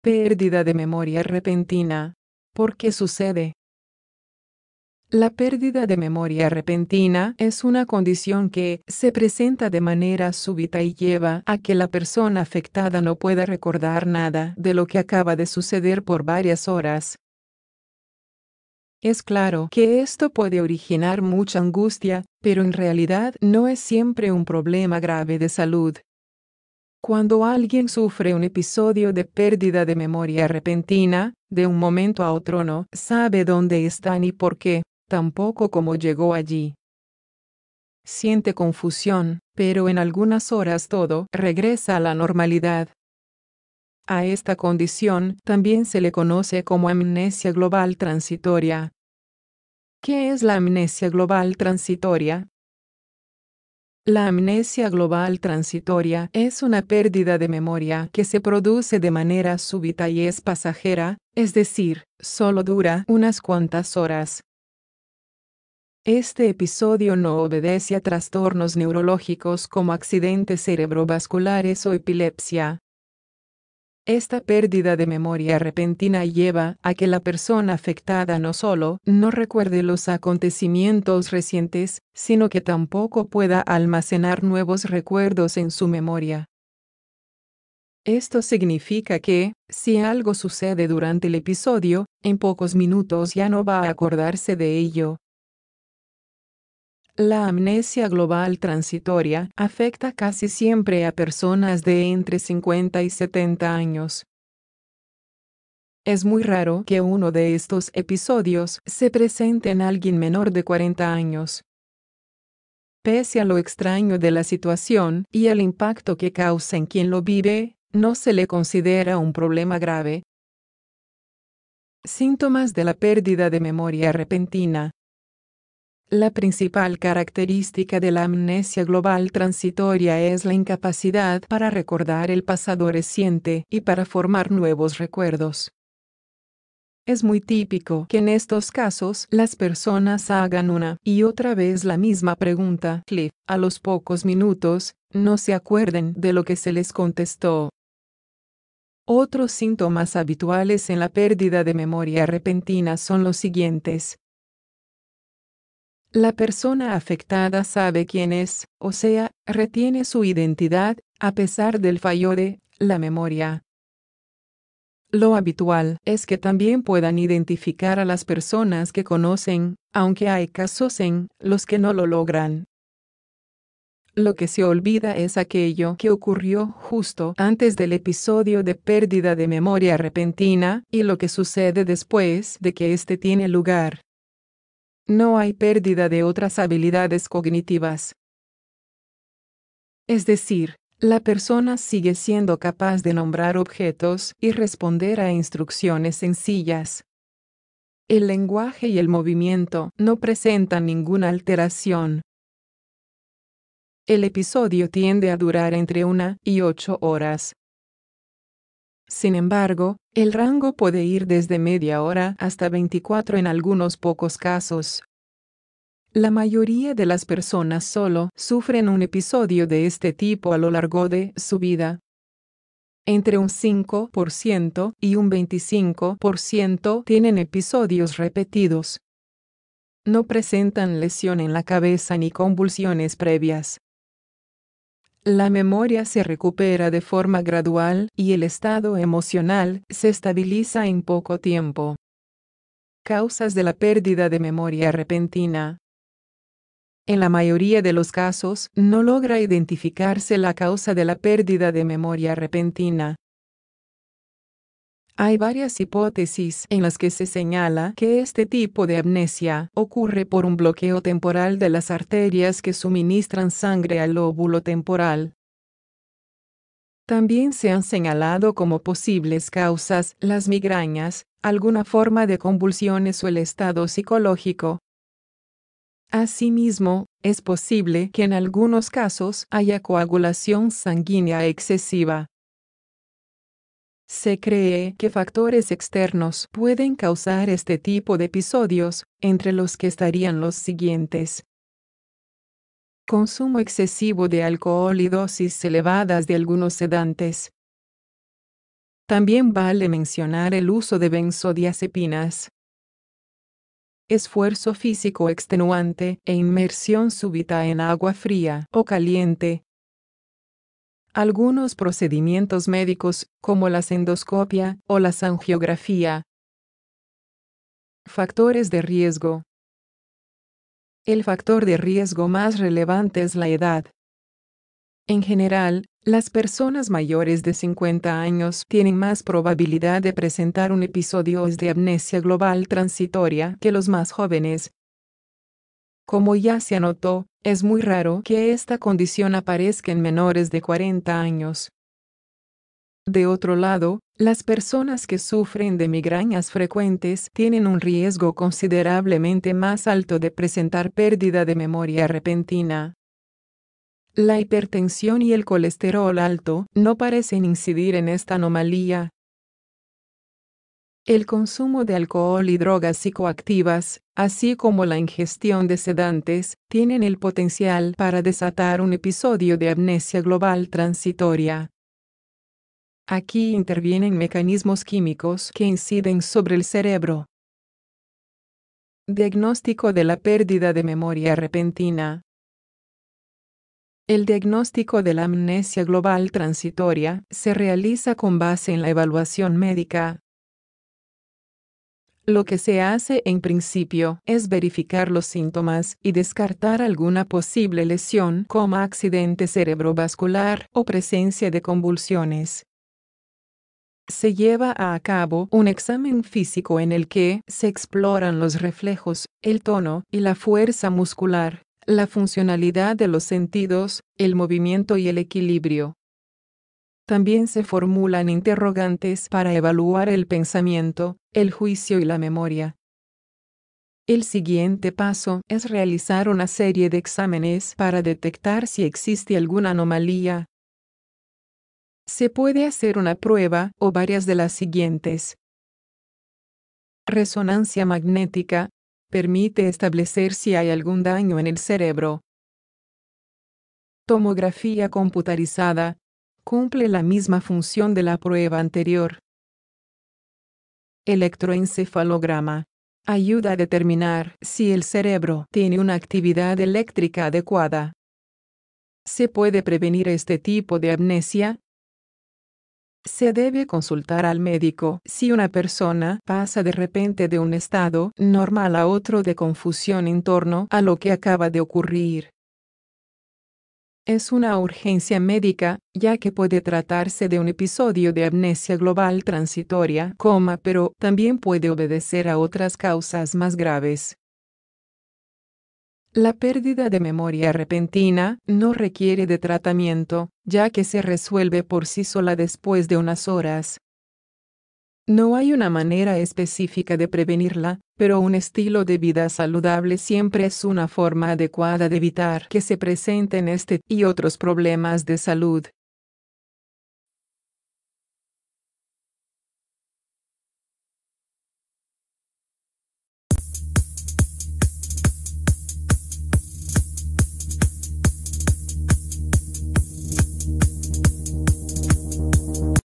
Pérdida de memoria repentina. ¿Por qué sucede? La pérdida de memoria repentina es una condición que se presenta de manera súbita y lleva a que la persona afectada no pueda recordar nada de lo que acaba de suceder por varias horas, es claro que esto puede originar mucha angustia, pero en realidad no es siempre un problema grave de salud. Cuando alguien sufre un episodio de pérdida de memoria repentina, de un momento a otro no sabe dónde está ni por qué, tampoco cómo llegó allí. Siente confusión, pero en algunas horas todo regresa a la normalidad. A esta condición también se le conoce como amnesia global transitoria. ¿Qué es la amnesia global transitoria? La amnesia global transitoria es una pérdida de memoria que se produce de manera súbita y es pasajera, es decir, solo dura unas cuantas horas. Este episodio no obedece a trastornos neurológicos como accidentes cerebrovasculares o epilepsia, esta pérdida de memoria repentina lleva a que la persona afectada no solo no recuerde los acontecimientos recientes, sino que tampoco pueda almacenar nuevos recuerdos en su memoria. Esto significa que, si algo sucede durante el episodio, en pocos minutos ya no va a acordarse de ello, la amnesia global transitoria afecta casi siempre a personas de entre 50 y 70 años. Es muy raro que uno de estos episodios se presente en alguien menor de 40 años. Pese a lo extraño de la situación y el impacto que causa en quien lo vive, no se le considera un problema grave. Síntomas de la pérdida de memoria repentina. La principal característica de la amnesia global transitoria es la incapacidad para recordar el pasado reciente y para formar nuevos recuerdos. Es muy típico que en estos casos las personas hagan una y otra vez la misma pregunta. Cliff, a los pocos minutos, no se acuerden de lo que se les contestó. Otros síntomas habituales en la pérdida de memoria repentina son los siguientes. La persona afectada sabe quién es, o sea, retiene su identidad, a pesar del fallo de la memoria. Lo habitual es que también puedan identificar a las personas que conocen, aunque hay casos en los que no lo logran. Lo que se olvida es aquello que ocurrió justo antes del episodio de pérdida de memoria repentina y lo que sucede después de que éste tiene lugar no hay pérdida de otras habilidades cognitivas. Es decir, la persona sigue siendo capaz de nombrar objetos y responder a instrucciones sencillas. El lenguaje y el movimiento no presentan ninguna alteración. El episodio tiende a durar entre una y ocho horas, sin embargo, el rango puede ir desde media hora hasta 24 en algunos pocos casos. La mayoría de las personas solo sufren un episodio de este tipo a lo largo de su vida. Entre un 5% y un 25% tienen episodios repetidos. No presentan lesión en la cabeza ni convulsiones previas. La memoria se recupera de forma gradual y el estado emocional se estabiliza en poco tiempo. Causas de la pérdida de memoria repentina. En la mayoría de los casos, no logra identificarse la causa de la pérdida de memoria repentina. Hay varias hipótesis en las que se señala que este tipo de amnesia ocurre por un bloqueo temporal de las arterias que suministran sangre al óvulo temporal. También se han señalado como posibles causas las migrañas, alguna forma de convulsiones o el estado psicológico. Asimismo, es posible que en algunos casos haya coagulación sanguínea excesiva. Se cree que factores externos pueden causar este tipo de episodios, entre los que estarían los siguientes. Consumo excesivo de alcohol y dosis elevadas de algunos sedantes. También vale mencionar el uso de benzodiazepinas. Esfuerzo físico extenuante e inmersión súbita en agua fría o caliente, algunos procedimientos médicos, como la endoscopia o la angiografía. Factores de riesgo. El factor de riesgo más relevante es la edad. En general, las personas mayores de 50 años tienen más probabilidad de presentar un episodio de amnesia global transitoria que los más jóvenes. Como ya se anotó, es muy raro que esta condición aparezca en menores de 40 años. De otro lado, las personas que sufren de migrañas frecuentes tienen un riesgo considerablemente más alto de presentar pérdida de memoria repentina. La hipertensión y el colesterol alto no parecen incidir en esta anomalía, el consumo de alcohol y drogas psicoactivas, así como la ingestión de sedantes, tienen el potencial para desatar un episodio de amnesia global transitoria. Aquí intervienen mecanismos químicos que inciden sobre el cerebro. Diagnóstico de la pérdida de memoria repentina. El diagnóstico de la amnesia global transitoria se realiza con base en la evaluación médica, lo que se hace en principio es verificar los síntomas y descartar alguna posible lesión como accidente cerebrovascular o presencia de convulsiones. Se lleva a cabo un examen físico en el que se exploran los reflejos, el tono y la fuerza muscular, la funcionalidad de los sentidos, el movimiento y el equilibrio. También se formulan interrogantes para evaluar el pensamiento, el juicio y la memoria. El siguiente paso es realizar una serie de exámenes para detectar si existe alguna anomalía. Se puede hacer una prueba o varias de las siguientes. Resonancia magnética permite establecer si hay algún daño en el cerebro. Tomografía computarizada cumple la misma función de la prueba anterior. Electroencefalograma. Ayuda a determinar si el cerebro tiene una actividad eléctrica adecuada. ¿Se puede prevenir este tipo de amnesia? Se debe consultar al médico si una persona pasa de repente de un estado normal a otro de confusión en torno a lo que acaba de ocurrir. Es una urgencia médica, ya que puede tratarse de un episodio de amnesia global transitoria, coma, pero también puede obedecer a otras causas más graves. La pérdida de memoria repentina no requiere de tratamiento, ya que se resuelve por sí sola después de unas horas. No hay una manera específica de prevenirla, pero un estilo de vida saludable siempre es una forma adecuada de evitar que se presenten este y otros problemas de salud.